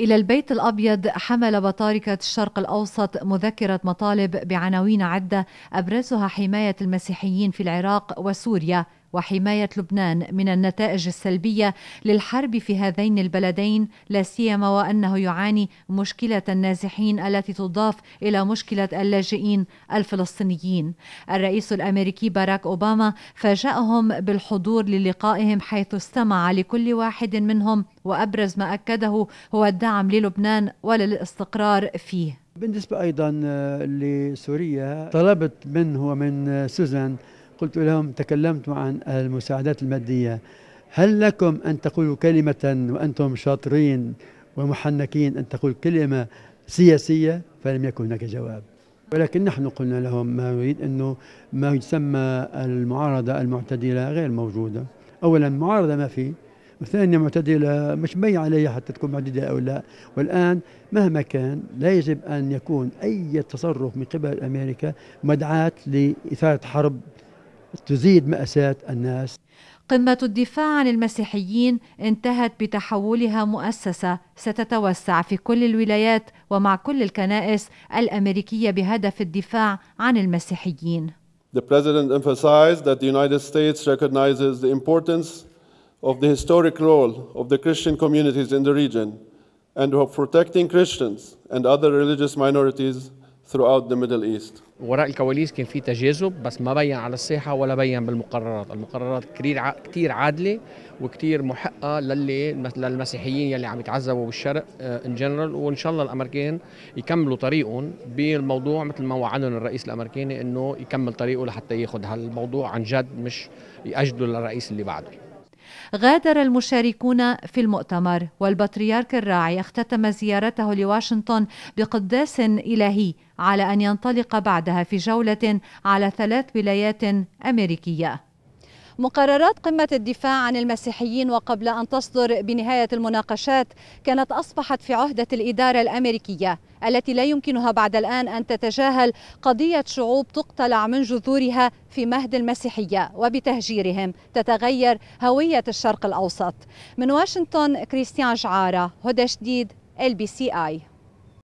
إلى البيت الأبيض حمل بطاركة الشرق الأوسط مذكرة مطالب بعناوين عدة أبرزها حماية المسيحيين في العراق وسوريا وحماية لبنان من النتائج السلبية للحرب في هذين البلدين لا سيما وأنه يعاني مشكلة النازحين التي تضاف إلى مشكلة اللاجئين الفلسطينيين الرئيس الأمريكي باراك أوباما فاجأهم بالحضور للقائهم حيث استمع لكل واحد منهم وأبرز ما أكده هو الدعم للبنان وللاستقرار فيه بالنسبة أيضا آه، لسوريا طلبت منه ومن آه، سوزان قلت لهم تكلمت عن المساعدات المادية هل لكم أن تقولوا كلمة وأنتم شاطرين ومحنكين أن تقول كلمة سياسية فلم يكن هناك جواب ولكن نحن قلنا لهم ما نريد أنه ما يسمى المعارضة المعتدلة غير موجودة أولا معارضة ما في وثانيا معتدلة مش مي عليها حتى تكون معتدلة أو لا والآن مهما كان لا يجب أن يكون أي تصرف من قبل أمريكا مدعاة لإثارة حرب تزيد مأساة الناس قمة الدفاع عن المسيحيين انتهت بتحولها مؤسسة ستتوسع في كل الولايات ومع كل الكنائس الأمريكية بهدف الدفاع عن المسيحيين. The president emphasized that the United States recognizes the importance of the historic role of the Christian communities in the region and of protecting Christians and other religious minorities throughout the Middle East. وراء الكواليس كان في تجاذب بس ما بين على الساحه ولا بين بالمقررات، المقررات كتير كتير عادله وكتير محقه للي للمسيحيين يلي عم يتعذبوا بالشرق ان آه، جنرال وان شاء الله الامريكان يكملوا طريقهم بالموضوع مثل ما وعدهم الرئيس الامريكي انه يكمل طريقه لحتى ياخذ هالموضوع عن جد مش يأجدوا للرئيس اللي بعده. غادر المشاركون في المؤتمر والبطريرك الراعي اختتم زيارته لواشنطن بقداس إلهي على أن ينطلق بعدها في جولة على ثلاث ولايات أمريكية مقررات قمة الدفاع عن المسيحيين وقبل أن تصدر بنهاية المناقشات كانت أصبحت في عهدة الإدارة الأمريكية التي لا يمكنها بعد الآن أن تتجاهل قضية شعوب تقتلع من جذورها في مهد المسيحية وبتهجيرهم تتغير هوية الشرق الأوسط من واشنطن كريستيان جعارة هدى شديد ال بي سي آي